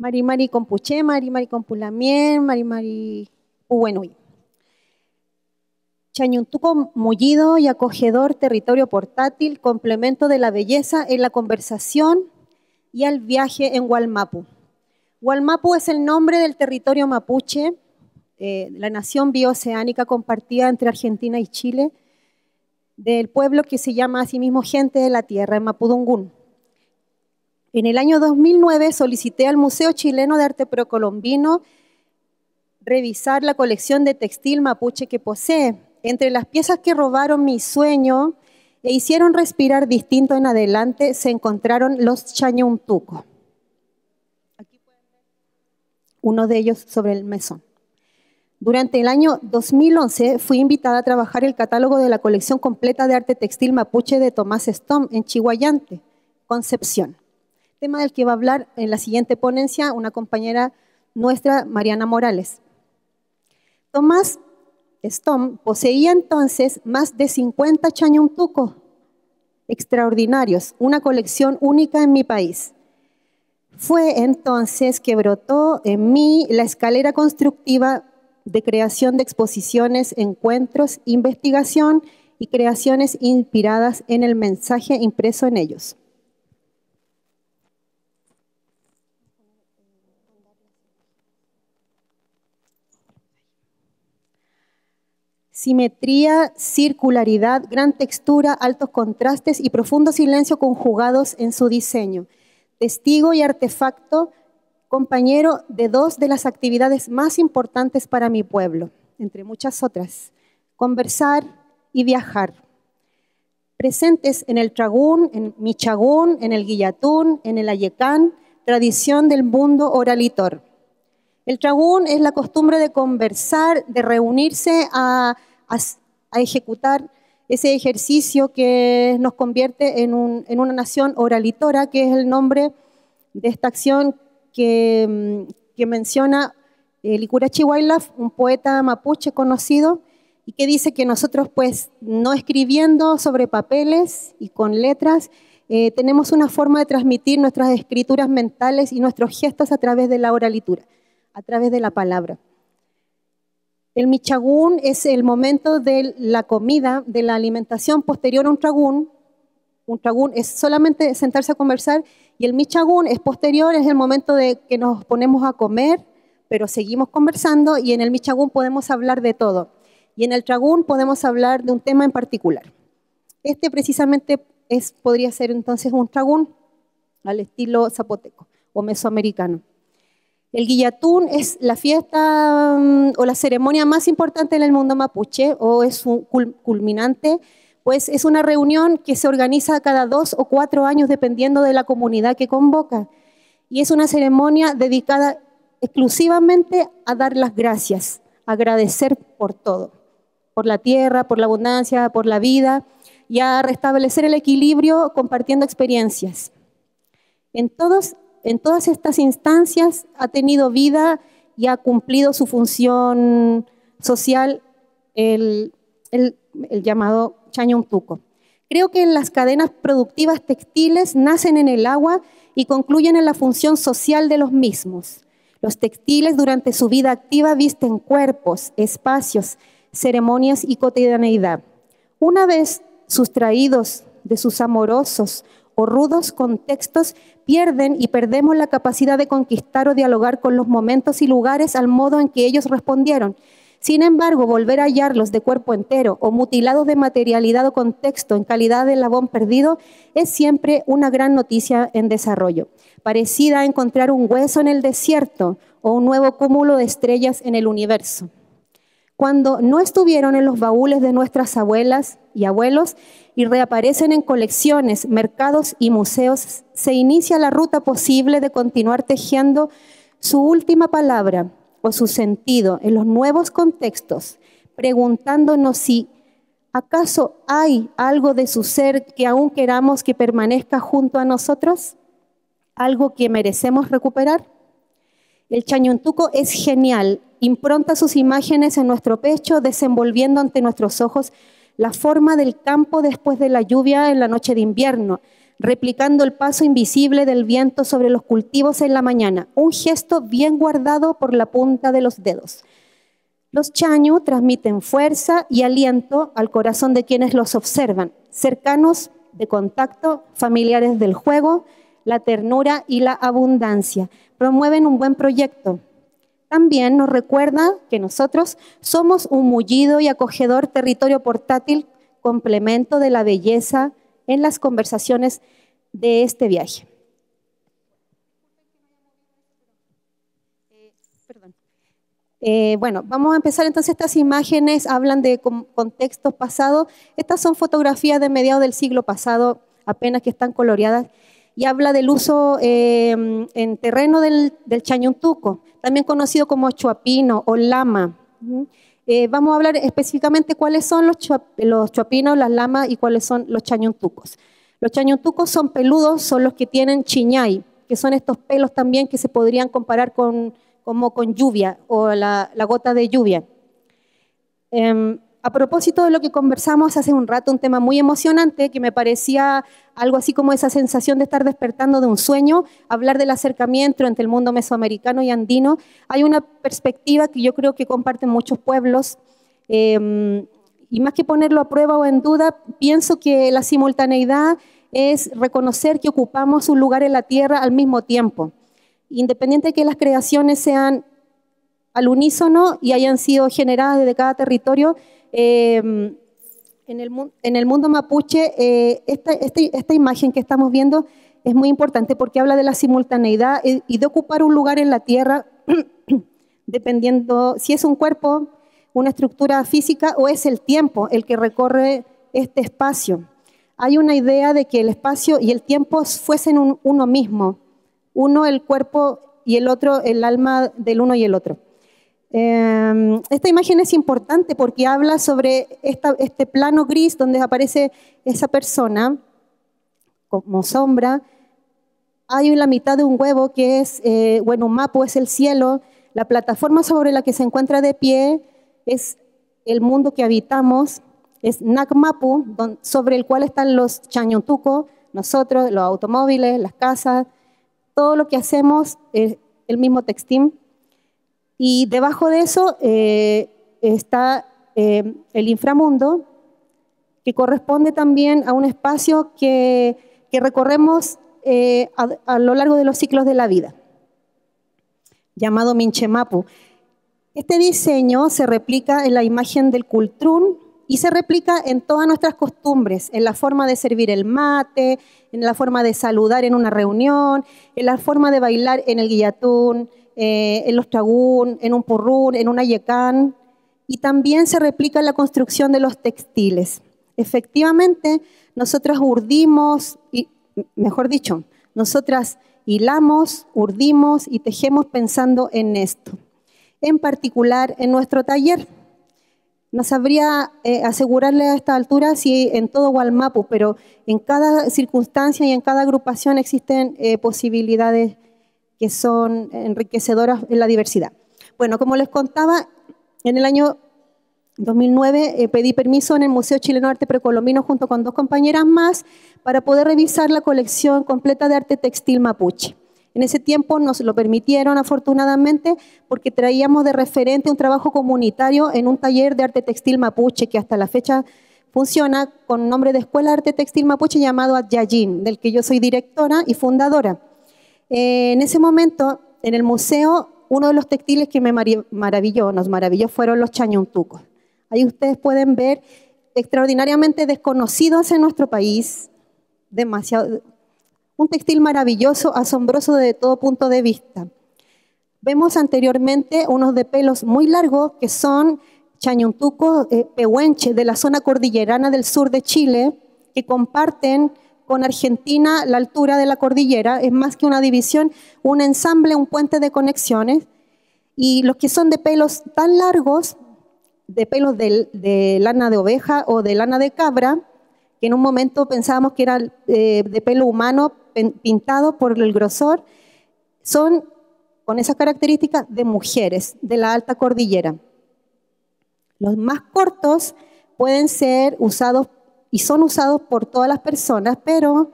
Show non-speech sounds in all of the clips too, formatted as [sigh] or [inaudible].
Mari Mari Marimari Mari Marimari Compulamien, Mari Chañuntuco mullido y acogedor territorio portátil, complemento de la belleza en la conversación y al viaje en Hualmapu. Hualmapu es el nombre del territorio mapuche, eh, la nación bioceánica compartida entre Argentina y Chile, del pueblo que se llama a sí mismo gente de la tierra, en Mapudungún. En el año 2009 solicité al Museo Chileno de Arte Procolombino revisar la colección de textil mapuche que posee. Entre las piezas que robaron mi sueño e hicieron respirar distinto en adelante se encontraron los chañuntuco. Uno de ellos sobre el mesón. Durante el año 2011 fui invitada a trabajar el catálogo de la colección completa de arte textil mapuche de Tomás Stom en Chihuayante, Concepción tema del que va a hablar en la siguiente ponencia una compañera nuestra, Mariana Morales. Tomás Stom poseía entonces más de 50 chañuntucos extraordinarios, una colección única en mi país. Fue entonces que brotó en mí la escalera constructiva de creación de exposiciones, encuentros, investigación y creaciones inspiradas en el mensaje impreso en ellos. simetría, circularidad, gran textura, altos contrastes y profundo silencio conjugados en su diseño. Testigo y artefacto, compañero de dos de las actividades más importantes para mi pueblo, entre muchas otras, conversar y viajar. Presentes en el Tragún, en Michagún, en el Guillatún, en el Ayecán, tradición del mundo oralitor. El tragún es la costumbre de conversar, de reunirse a a, ejecutar ese ejercicio que nos convierte en, una nación oralitora, que es el nombre de esta acción que, mm, menciona el eh, Wailaf, un poeta mapuche conocido, y que dice que nosotros, pues, no escribiendo sobre papeles y con letras, eh, tenemos una forma de transmitir nuestras escrituras mentales y nuestros gestos a través de la oralitura, a través de la palabra. El michagún es el momento de la comida, de la alimentación posterior a un tragún. Un tragún es solamente sentarse a conversar y el michagún es posterior, es el momento de que nos ponemos a comer, pero seguimos conversando y en el michagún podemos hablar de todo. Y en el tragún podemos hablar de un tema en particular. Este precisamente es, podría ser entonces un tragún al estilo zapoteco o mesoamericano. El guillatún es la fiesta mm, o la ceremonia más importante en el mundo mapuche o es un culminante, pues es una reunión que se organiza cada dos o cuatro años dependiendo de la comunidad que convoca. Y es una ceremonia dedicada exclusivamente a dar las gracias, agradecer por todo, por la tierra, por la abundancia, por la vida y a restablecer el equilibrio compartiendo experiencias. En todos en todas estas instancias ha tenido vida y ha cumplido su función social el, llamado el llamado chañontuco. Creo que las cadenas productivas textiles nacen en el agua y concluyen en la función social de los mismos. Los textiles durante su vida activa visten cuerpos, espacios, ceremonias y cotidianeidad. Una vez sustraídos de sus amorosos o rudos contextos pierden y perdemos la capacidad de conquistar o dialogar con los momentos y lugares al modo en que ellos respondieron. Sin embargo, volver a hallarlos de cuerpo entero o mutilados de materialidad o contexto en calidad de labón perdido es siempre una gran noticia en desarrollo, parecida a encontrar un hueso en el desierto o un nuevo cúmulo de estrellas en el universo cuando no estuvieron en los baúles de nuestras abuelas y abuelos y reaparecen en colecciones, mercados y museos, se inicia la ruta posible de continuar tejiendo su última palabra o su sentido en los nuevos contextos, preguntándonos si acaso hay algo de su ser que aún queramos que permanezca junto a nosotros, algo que merecemos recuperar. El chañuntuco es genial, impronta sus imágenes en nuestro pecho, desenvolviendo ante nuestros ojos la forma del campo después de la lluvia en la noche de invierno, replicando el paso invisible del viento sobre los cultivos en la mañana, un gesto bien guardado por la punta de los dedos. Los chañu transmiten fuerza y aliento al corazón de quienes los observan, cercanos de contacto, familiares del juego, la ternura y la abundancia. Promueven un buen proyecto. También nos recuerda que nosotros somos un mullido y acogedor territorio portátil, complemento de la belleza en las conversaciones de este viaje. Eh, bueno, vamos a empezar entonces. Estas imágenes hablan de contextos pasados. Estas son fotografías de mediados del siglo pasado, apenas que están coloreadas y habla del uso em, en terreno del, chañuntuco, también conocido como chuapino o lama. Eh, vamos a hablar específicamente cuáles son los, chuapinos, las lamas y cuáles son los chañuntucos. Los chañuntucos son peludos, son los que tienen chiñay, que son estos pelos también que se podrían comparar con, como con lluvia o la, gota de lluvia. Em, a propósito de lo que conversamos hace un rato, un tema muy emocionante que me parecía algo así como esa sensación de estar despertando de un sueño, hablar del acercamiento entre el mundo mesoamericano y andino, hay una perspectiva que yo creo que comparten muchos pueblos. Em, y más que ponerlo a prueba o en duda, pienso que la simultaneidad es reconocer que ocupamos un lugar en la tierra al mismo tiempo, independiente de que las creaciones sean al unísono y hayan sido generadas desde cada territorio, Em, en, el, mundo mapuche, eh, este, esta, imagen que estamos viendo es muy importante porque habla de la simultaneidad y, de ocupar un lugar en la tierra, [clears throat] dependiendo si es un cuerpo, una estructura física o es el tiempo el que recorre este espacio. Hay una idea de que el espacio y el tiempo fuesen uno mismo, uno el cuerpo y el otro el alma del uno y el otro. Em, esta imagen es importante porque habla sobre este plano gris donde aparece esa persona como sombra. Hay la mitad de un huevo que es, eh, bueno, Mapu es el cielo. La plataforma sobre la que se encuentra de pie es el mundo que habitamos, es Mapu, sobre el cual están los chañontuco, nosotros, los automóviles, las casas, todo lo que hacemos, es eh, el mismo textil y debajo de eso eh, está eh, el inframundo, que corresponde también a un espacio que, recorremos eh, a, lo largo de los ciclos de la vida, llamado Minchemapu. Este diseño se replica en la imagen del Kultrun, y se replica en todas nuestras costumbres, en la forma de servir el mate, en la forma de saludar en una reunión, en la forma de bailar en el guillatún, eh, en los tragún, en un purrún, en un ayecán, y también se replica en la construcción de los textiles. Efectivamente, nosotras urdimos, y, mejor dicho, nosotras hilamos, urdimos y tejemos pensando en esto, en particular en nuestro taller no sabría eh, asegurarle a esta altura si en todo Gualmapu, pero en cada circunstancia y en cada agrupación existen eh, posibilidades que son enriquecedoras en la diversidad. Bueno, como les contaba, en el año 2009 eh, pedí permiso en el Museo Chileno de Arte Precolombino junto con dos compañeras más para poder revisar la colección completa de arte textil mapuche. En ese tiempo nos lo permitieron afortunadamente porque traíamos de referente un trabajo comunitario en un taller de arte textil mapuche que hasta la fecha funciona con nombre de Escuela de Arte Textil Mapuche llamado Ayayin, del que yo soy directora y fundadora. Eh, en ese momento, en el museo, uno de los textiles que me maravilló, nos maravilló, fueron los chañontucos. Ahí ustedes pueden ver extraordinariamente desconocidos en nuestro país, demasiado un textil maravilloso, asombroso de todo punto de vista. Vemos anteriormente unos de pelos muy largos que son chañuntucos, eh, pehuenches de la zona cordillerana del sur de Chile, que comparten con Argentina la altura de la cordillera. Es más que una división, un ensamble, un puente de conexiones. Y los que son de pelos tan largos, de pelos de, lana de oveja o de lana de cabra, que en un momento pensábamos que era eh, de pelo humano, pintado por el grosor, son con esas características de mujeres de la alta cordillera. Los más cortos pueden ser usados y son usados por todas las personas, pero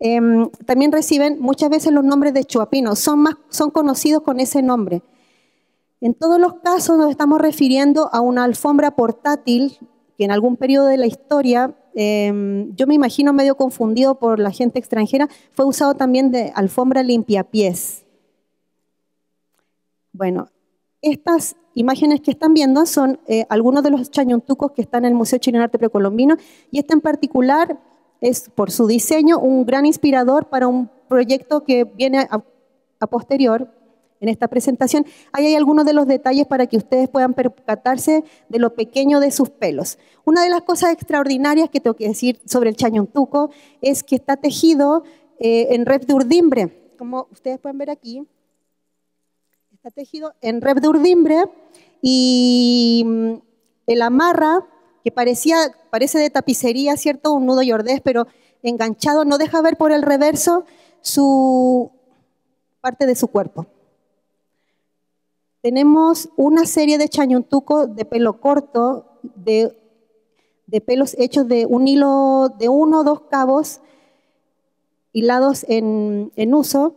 em, también reciben muchas veces los nombres de chuapinos, son, más, son conocidos con ese nombre. En todos los casos nos estamos refiriendo a una alfombra portátil que en algún periodo de la historia, em, yo me imagino medio confundido por la gente extranjera, fue usado también de alfombra pies. Bueno, estas imágenes que están viendo son eh, algunos de los chañontucos que están en el Museo Chileno Arte Precolombino y este en particular es por su diseño un gran inspirador para un proyecto que viene a, a posterior, en esta presentación. Ahí hay algunos de los detalles para que ustedes puedan percatarse de lo pequeño de sus pelos. Una de las cosas extraordinarias que tengo que decir sobre el chañontuco es que está tejido eh, en red de urdimbre, como ustedes pueden ver aquí. Está tejido en red de urdimbre y mm, el amarra, que parecía, parece de tapicería, ¿cierto? Un nudo yordés, pero enganchado, no deja ver por el reverso su parte de su cuerpo. Tenemos una serie de chañuntucos de pelo corto, de, pelos hechos de un hilo de uno o dos cabos hilados en, uso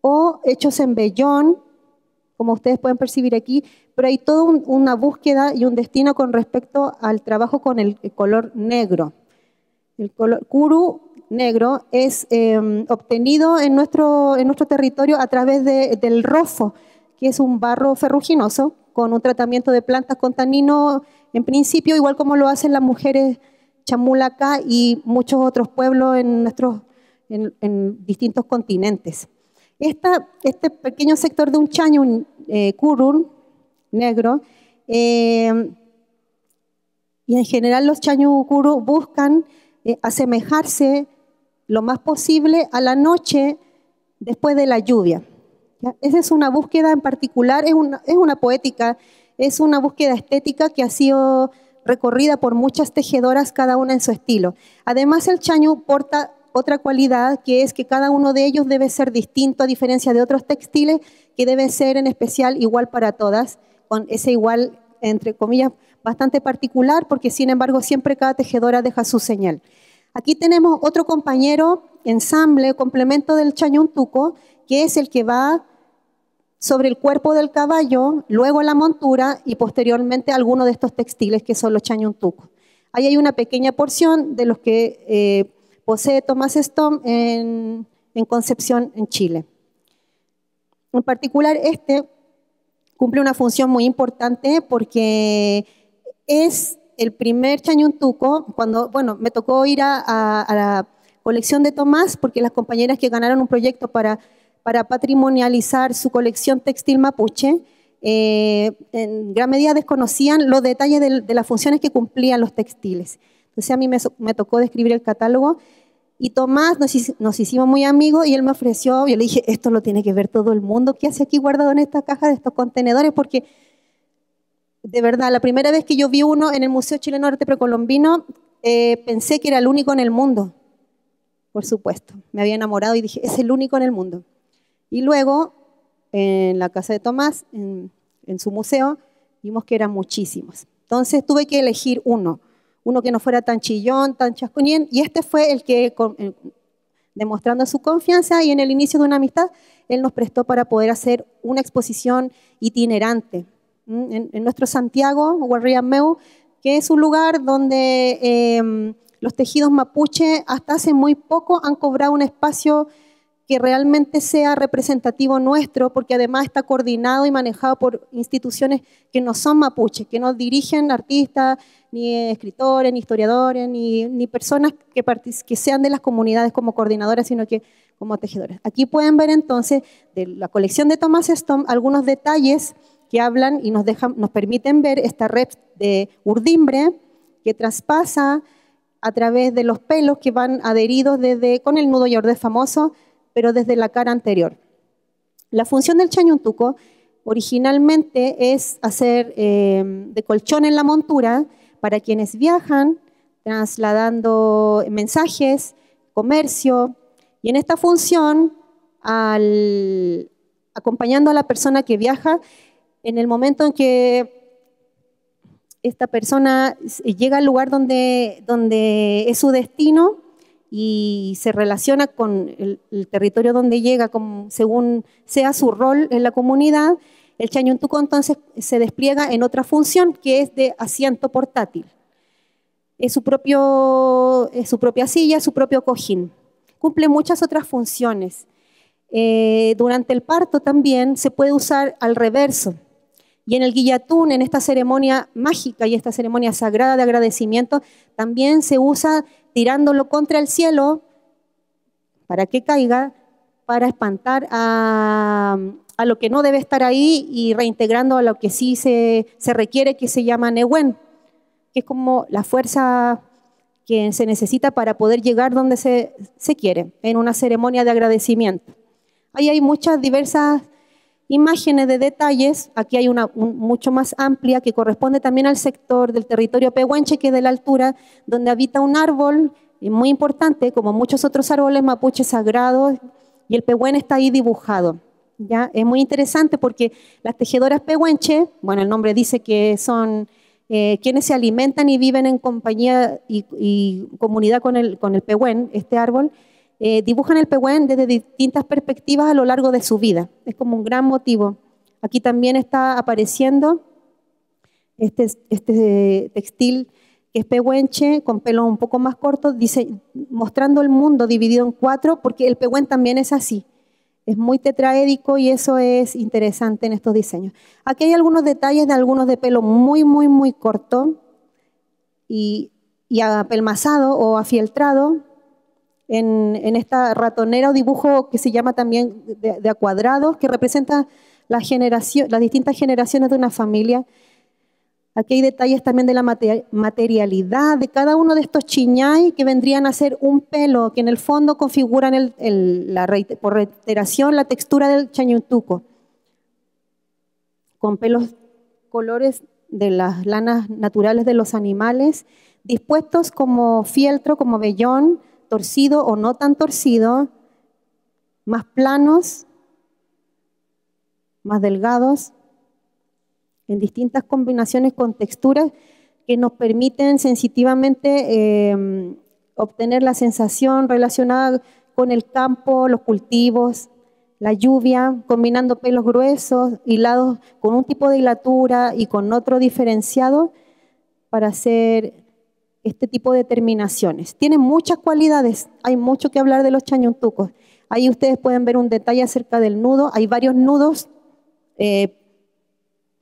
o hechos en vellón, como ustedes pueden percibir aquí, pero hay toda una búsqueda y un destino con respecto al trabajo con el, color negro. El color kuru negro es em, obtenido en nuestro, en nuestro territorio a través del rofo, que es un barro ferruginoso con un tratamiento de plantas con tanino, en principio, igual como lo hacen las mujeres chamulaca y muchos otros pueblos en, nuestros, distintos continentes. este pequeño sector de un chaño, eh, negro, eh, y en general los chañucuru buscan eh, asemejarse lo más posible a la noche después de la lluvia. Esa es una búsqueda en particular, es una, poética, es una búsqueda estética que ha sido recorrida por muchas tejedoras, cada una en su estilo. Además, el chaño porta otra cualidad que es que cada uno de ellos debe ser distinto a diferencia de otros textiles que debe ser en especial igual para todas, con ese igual, entre comillas, bastante particular porque sin embargo siempre cada tejedora deja su señal. Aquí tenemos otro compañero, ensamble, complemento del un tuco, que es el que va sobre el cuerpo del caballo, luego la montura y posteriormente alguno de estos textiles que son los chañuntucos. Ahí hay una pequeña porción de los que eh, posee Tomás Stom en, Concepción, en Chile. En particular, este cumple una función muy importante porque es el primer chañuntuco, cuando, bueno, me tocó ir a, la colección de Tomás porque las compañeras que ganaron un proyecto para para patrimonializar su colección textil mapuche, eh, en gran medida desconocían los detalles de, las funciones que cumplían los textiles. Entonces a mí me, tocó describir el catálogo y Tomás nos, hicimos muy amigos y él me ofreció, yo le dije, esto lo tiene que ver todo el mundo, ¿qué hace aquí guardado en esta caja de estos contenedores? Porque de verdad, la primera vez que yo vi uno en el Museo Chileno Arte Precolombino, eh, pensé que era el único en el mundo, por supuesto. Me había enamorado y dije, es el único en el mundo. Y luego, en la casa de Tomás, en, su museo, vimos que eran muchísimos. Entonces tuve que elegir uno, uno que no fuera tan chillón, tan chascuñén, y este fue el que, demostrando su confianza y en el inicio de una amistad, él nos prestó para poder hacer una exposición itinerante en, nuestro Santiago, Guarriameu, que es un lugar donde em, los tejidos mapuche hasta hace muy poco han cobrado un espacio que realmente sea representativo nuestro, porque además está coordinado y manejado por instituciones que no son mapuches, que no dirigen artistas, ni escritores, ni historiadores, ni, ni personas que, que sean de las comunidades como coordinadoras, sino que como tejedores. Aquí pueden ver entonces de la colección de Tomás Stone algunos detalles que hablan y nos, dejan, nos permiten ver esta red de urdimbre que traspasa a través de los pelos que van adheridos desde, con el nudo yordés famoso pero desde la cara anterior. La función del chañuntuco originalmente es hacer eh, de colchón en la montura para quienes viajan, trasladando mensajes, comercio, y en esta función, acompañando a la persona que viaja, en el momento en que esta persona eh, llega al lugar donde es su destino, y se relaciona con el, territorio donde llega, según sea su rol en la comunidad, el Chañuntuco entonces se despliega en otra función que es de asiento portátil. Es su, propio, su propia silla, su propio cojín. Cumple muchas otras funciones. Eh, durante el parto también se puede usar al reverso. Y en el guillatún, en esta ceremonia mágica y esta ceremonia sagrada de agradecimiento, también se usa tirándolo contra el cielo para que caiga, para espantar a, lo que no debe estar ahí y reintegrando a lo que sí se, requiere, que se llama Nehuen, que es como la fuerza que se necesita para poder llegar donde se, se quiere, en una ceremonia de agradecimiento. Ahí hay muchas diversas imágenes de detalles, aquí hay una mucho más amplia que corresponde también al sector del territorio pehuenche, que es de la altura, donde habita un árbol eh, muy importante, como muchos otros árboles mapuche sagrados, y el pehuen está ahí dibujado. ¿ya? Es muy interesante porque las tejedoras pehuenche, bueno, el nombre dice que son eh, quienes se alimentan y viven en compañía y, comunidad con el, con el pehuen, este árbol, eh, dibujan el pehuen desde distintas perspectivas a lo largo de su vida. Es como un gran motivo. Aquí también está apareciendo este, este, textil que es pehuenche, con pelo un poco más corto, dice, mostrando el mundo dividido en cuatro, porque el pehuen también es así. Es muy tetraédico y eso es interesante en estos diseños. Aquí hay algunos detalles de algunos de pelo muy, muy, muy corto y, y apelmazado o afieltrado, en, esta ratonera o dibujo que se llama también de, a cuadrados, que representa las distintas generaciones de una familia. Aquí hay detalles también de la materialidad de cada uno de estos chiñay que vendrían a ser un pelo, que en el fondo configuran por reiteración la textura del chañutuco. con pelos colores de las lanas naturales de los animales, dispuestos como fieltro, como vellón, torcido o no tan torcido, más planos, más delgados, en distintas combinaciones con texturas que nos permiten sensitivamente em, obtener la sensación relacionada con el campo, los cultivos, la lluvia, combinando pelos gruesos, hilados con un tipo de hilatura y con otro diferenciado para hacer este tipo de terminaciones. Tienen muchas cualidades, hay mucho que hablar de los chañontucos. Ahí ustedes pueden ver un detalle acerca del nudo, hay varios nudos, eh,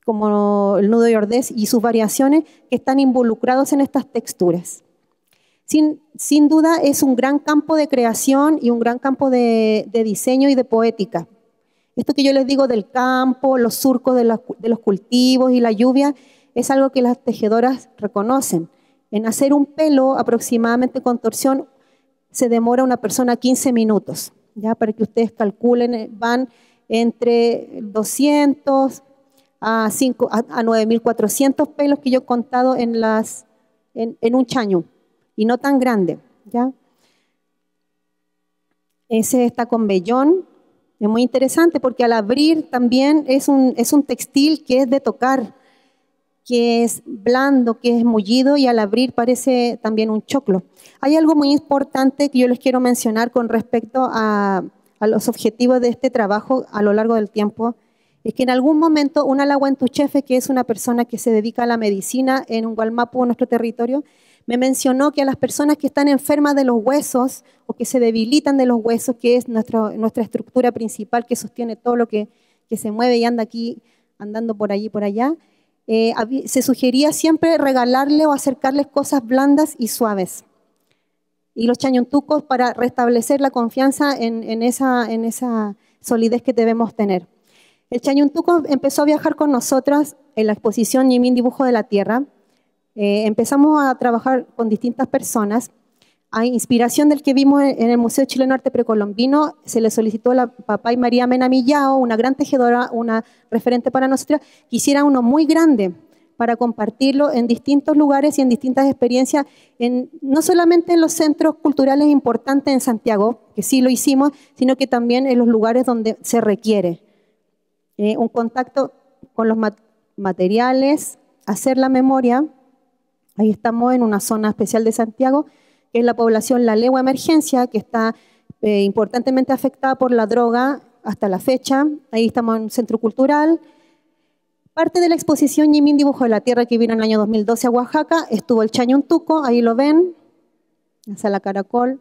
como el nudo de Ordés y sus variaciones, que están involucrados en estas texturas. Sin, duda es un gran campo de creación y un gran campo de, diseño y de poética. Esto que yo les digo del campo, los surcos de los cultivos y la lluvia, es algo que las tejedoras reconocen en hacer un pelo aproximadamente con torsión se demora una persona 15 minutos, ya para que ustedes calculen, eh, van entre 200 a, a, 9.400 pelos que yo he contado en, las, en, un chaño, y no tan grande, ¿ya? Ese está con vellón, es muy interesante porque al abrir también es un, es un textil que es de tocar, que es blando, que es mullido y al abrir parece también un choclo. Hay algo muy importante que yo les quiero mencionar con respecto a, los objetivos de este trabajo a lo largo del tiempo, es que en algún momento un alaguantuchefe, que es una persona que se dedica a la medicina en un Gualmapu, nuestro territorio, me mencionó que a las personas que están enfermas de los huesos o que se debilitan de los huesos, que es nuestra, estructura principal que sostiene todo lo que, que se mueve y anda aquí, andando por allí, por allá, eh, se sugería siempre regalarle o acercarles cosas blandas y suaves. Y los chañuntucos para restablecer la confianza en, esa, solidez que debemos tener. El chañuntuco empezó a viajar con nosotras en la exposición Yimín Dibujo de la Tierra. Eh, empezamos a trabajar con distintas personas a inspiración del que vimos en el Museo Chileno Arte Precolombino, se le solicitó a la papá y María Mena Millao, una gran tejedora, una referente para nosotros, que hiciera uno muy grande para compartirlo en distintos lugares y en distintas experiencias, no solamente en los centros culturales importantes en Santiago, que sí lo hicimos, sino que también en los lugares donde se requiere. Eh, un contacto con los materiales, hacer la memoria. Ahí estamos en una zona especial de Santiago, que es la población La Legua Emergencia, que está eh, importantemente afectada por la droga hasta la fecha. Ahí estamos en un centro cultural. Parte de la exposición Yimín, Dibujo de la Tierra que vino en el año 2012 a Oaxaca estuvo el Chañuntuco, ahí lo ven, la sala Caracol.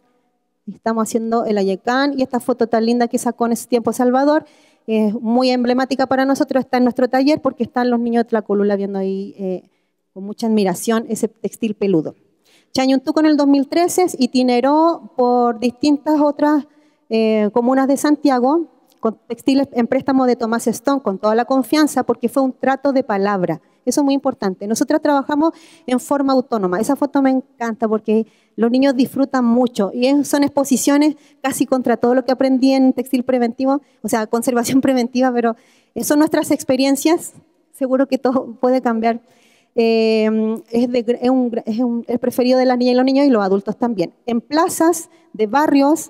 Estamos haciendo el Ayecán y esta foto tan linda que sacó en ese tiempo Salvador es muy emblemática para nosotros, está en nuestro taller porque están los niños de Tlacolula viendo ahí eh, con mucha admiración ese textil peludo. Chayuntuco con el 2013 itineró por distintas otras eh, comunas de Santiago con textiles en préstamo de Tomás Stone, con toda la confianza, porque fue un trato de palabra. Eso es muy importante. Nosotras trabajamos en forma autónoma. Esa foto me encanta porque los niños disfrutan mucho y son exposiciones casi contra todo lo que aprendí en textil preventivo, o sea, [laughs] conservación preventiva, pero eh, son nuestras experiencias. Seguro que todo puede cambiar. Em, es, de, preferido de las niñas y los niños y los adultos también. En plazas de barrios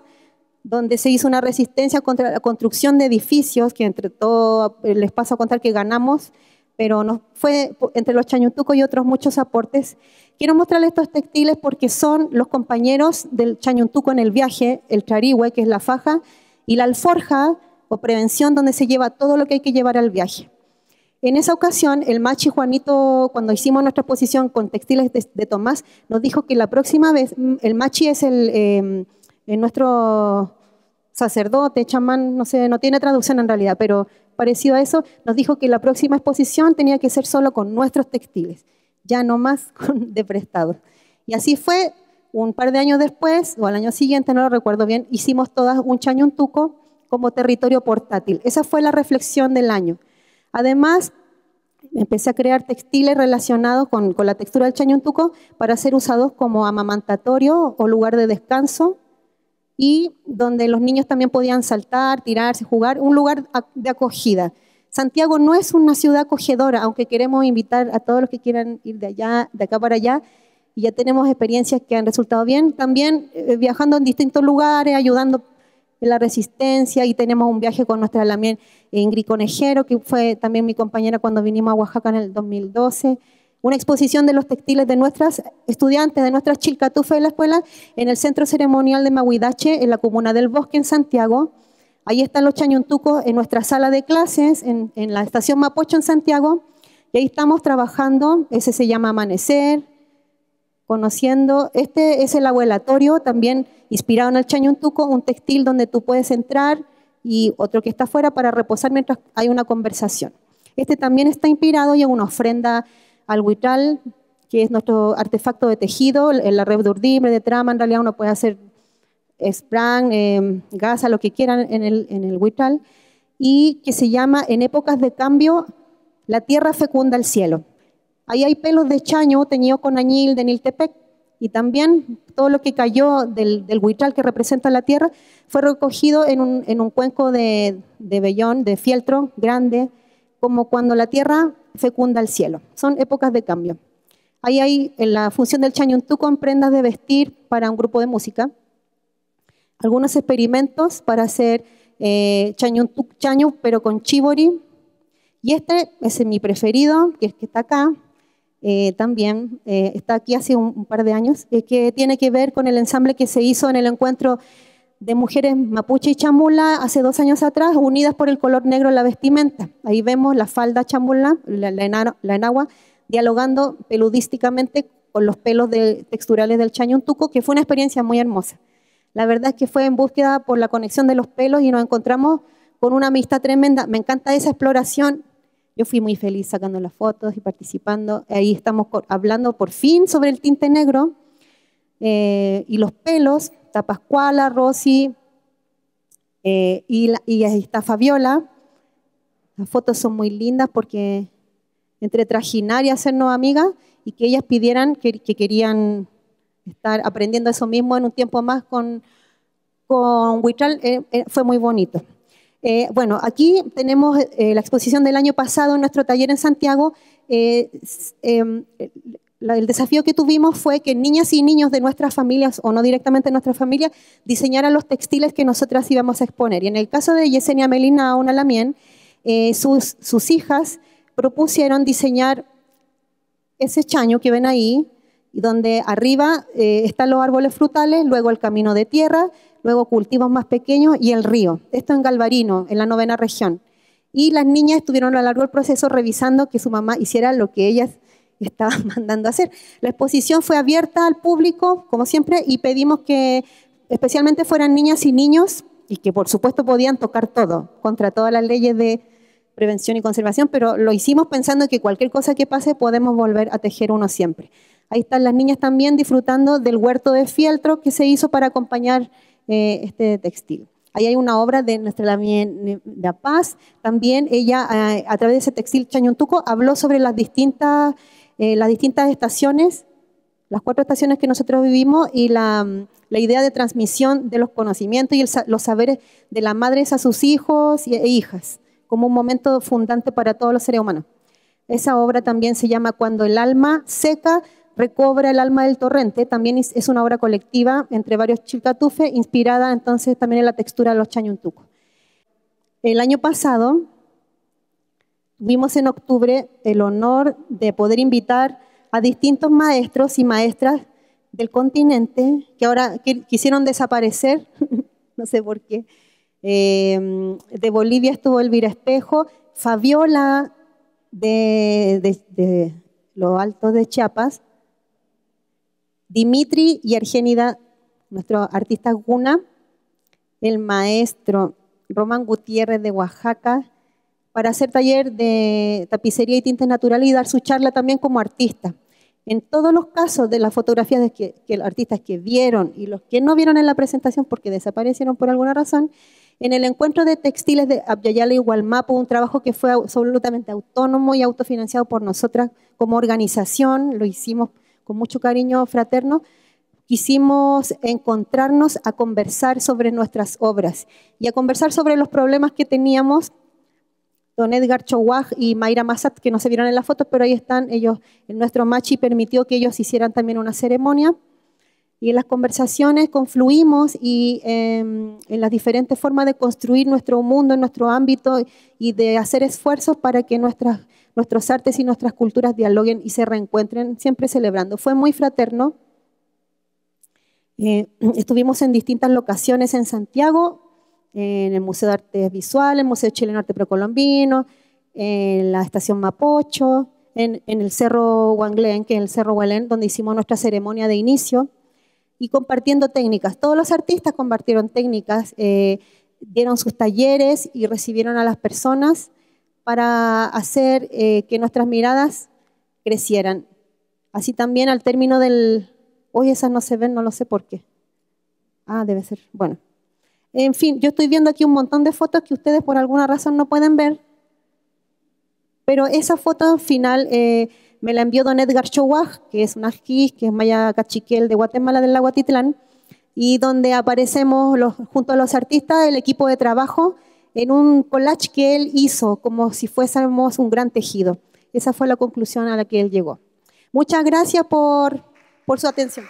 donde se hizo una resistencia contra la construcción de edificios, que entre todo eh, les paso a contar que ganamos, pero nos fue entre los chañutucos y otros muchos aportes. Quiero mostrarles estos textiles porque son los compañeros del chañuntuco en el viaje, el charihue, que es la faja, y la alforja o prevención, donde se lleva todo lo que hay que llevar al viaje. En esa ocasión, el Machi Juanito, cuando hicimos nuestra exposición con textiles de, Tomás, nos dijo que la próxima vez, mm, el Machi es el, em, nuestro sacerdote, chamán, no sé, no tiene traducción en realidad, pero parecido a eso, nos dijo que la próxima exposición tenía que ser solo con nuestros textiles, ya no más [laughs] con de prestados. Y así fue, un par de años después, o al año siguiente, no lo recuerdo bien, hicimos todas un tuco, como territorio portátil. Esa fue la reflexión del año. Además, empecé a crear textiles relacionados con, la textura del chañuntuco para ser usados como amamantatorio o lugar de descanso y donde los niños también podían saltar, tirarse, jugar, un lugar de acogida. Santiago no es una ciudad acogedora, aunque queremos invitar a todos los que quieran ir de allá, de acá para allá, y ya tenemos experiencias que han resultado bien, también eh, viajando en distintos lugares, ayudando en la resistencia y tenemos un viaje con nuestra Lamien Ingrid Conejero, que fue también mi compañera cuando vinimos a Oaxaca en el 2012. Una exposición de los textiles de nuestras estudiantes, de nuestras chilcatufes de la escuela, en el Centro Ceremonial de Maguidache, en la comuna del Bosque, en Santiago. Ahí están los chañuntucos en nuestra sala de clases, en, en la estación Mapocho, en Santiago. Y ahí estamos trabajando, ese se llama Amanecer, conociendo, este es el abuelatorio también inspirado en el chañuntuco, un textil donde tú puedes entrar y otro que está afuera para reposar mientras hay una conversación. Este también está inspirado y es una ofrenda al huitral, que es nuestro artefacto de tejido, en la red de urdimbre, de trama, en realidad uno puede hacer sprang, em, gasa, lo que quieran en el, en y que se llama En épocas de cambio, la tierra fecunda el cielo. Ahí hay pelos de chaño teñidos con añil de Niltepec y también todo lo que cayó del, del que representa la tierra fue recogido en un, cuenco de, vellón, de fieltro grande, como cuando la tierra fecunda el cielo. Son épocas de cambio. Ahí hay en la función del chañuntú con prendas de vestir para un grupo de música, algunos experimentos para hacer eh, chañuntú, chañu, pero con chivori. Y este es mi preferido, que es que está acá, eh, también eh, está aquí hace un, par de años, eh, que tiene que ver con el ensamble que se hizo en el encuentro de mujeres mapuche y chamula hace dos años atrás, unidas por el color negro en la vestimenta. Ahí vemos la falda chamula, la, enagua, dialogando peludísticamente con los pelos texturales del chañuntuco, que fue una experiencia muy hermosa. La verdad es que fue en búsqueda por la conexión de los pelos y nos encontramos con una amistad tremenda. Me encanta esa exploración yo fui muy feliz sacando las fotos y participando. Ahí estamos hablando por fin sobre el tinte negro eh, y los pelos. Está Pascuala, Rosy eh, y, ahí está Fabiola. Las fotos son muy lindas porque entre trajinar y hacernos amigas y que ellas pidieran que, querían estar aprendiendo eso mismo en un tiempo más con, con eh, fue muy bonito. Eh, bueno, aquí tenemos eh, la exposición del año pasado en nuestro taller en Santiago. Eh, em, el desafío que tuvimos fue que niñas y niños de nuestras familias, o no directamente de nuestras familias, diseñaran los textiles que nosotras íbamos a exponer. Y en el caso de Yesenia Melina una Lamien, sus, hijas propusieron diseñar ese chaño que ven ahí, donde arriba están los árboles frutales, luego el camino de tierra, luego cultivos más pequeños y el río. Esto en Galvarino, en la novena región. Y las niñas estuvieron a lo largo del proceso revisando que su mamá hiciera lo que ellas [laughs] estaban mandando hacer. La exposición fue abierta al público, como siempre, y pedimos que especialmente fueran niñas y niños y que por supuesto podían tocar todo, contra todas las leyes de prevención y conservación, pero lo hicimos pensando que cualquier cosa que pase podemos volver a tejer uno siempre. Ahí están las niñas también disfrutando del huerto de fieltro que se hizo para acompañar eh, este textil. Ahí hay una obra de nuestra Lamien de Paz. También ella, eh, a través de ese textil Chañontuco, habló sobre las distintas, eh, las distintas estaciones, las cuatro estaciones que nosotros vivimos y la, mm, la idea de transmisión de los conocimientos y los saberes de las madres a sus hijos e hijas, como un momento fundante para todos los seres humanos. Esa obra también se llama Cuando el alma seca Recobra el alma del torrente, también es una obra colectiva entre varios chilcatufes, inspirada entonces también en la textura de los chañuntucos. El año pasado tuvimos en octubre el honor de poder invitar a distintos maestros y maestras del continente que ahora quisieron desaparecer, [laughs] no sé por qué. Em, de Bolivia estuvo Elvira Espejo, Fabiola de los Altos de Chiapas, Dimitri y Argénida, nuestro artista Guna, el maestro Román Gutiérrez de Oaxaca, para hacer taller de tapicería y tintes natural y dar su charla también como artista. En todos los casos de las fotografías de que, los artistas que vieron y los que no vieron en la presentación porque desaparecieron por alguna razón, en el encuentro de textiles de Abyayala y Gualmapu, un trabajo que fue absolutamente autónomo y autofinanciado por nosotras como organización, lo hicimos con mucho cariño fraterno, quisimos encontrarnos a conversar sobre nuestras obras y a conversar sobre los problemas que teníamos. Don Edgar Chowaj y Mayra Massat, que no se vieron en la foto, pero ahí están ellos. Nuestro machi permitió que ellos hicieran también una ceremonia. Y en las conversaciones confluimos y em, en las diferentes formas de construir nuestro mundo, en nuestro ámbito y de hacer esfuerzos para que nuestras nuestros artes y nuestras culturas dialoguen y se reencuentren, siempre celebrando. Fue muy fraterno. Eh, [clears throat] estuvimos en distintas locaciones en Santiago, en el Museo de Artes Visuales, el Museo Chileno Arte Precolombino, en la Estación Mapocho, en, el Cerro Huanglén, que es el Cerro Huelén, donde hicimos nuestra ceremonia de inicio, y compartiendo técnicas. Todos los artistas compartieron técnicas, eh, dieron sus talleres y recibieron a las personas para hacer eh, que nuestras miradas crecieran. Así también al término del, hoy esas no se ven, no lo sé por qué. Ah, debe ser, bueno. En fin, yo estoy viendo aquí un montón de fotos que ustedes por alguna razón no pueden ver, pero esa foto final eh, me la envió don Edgar Chowaj, que es un ají, que es maya cachiquel de Guatemala del lago Atitlán, y donde aparecemos los, junto a los artistas, el equipo de trabajo en un collage que él hizo, como si fuésemos un gran tejido. Esa fue la conclusión a la que él llegó. Muchas gracias por, por su atención.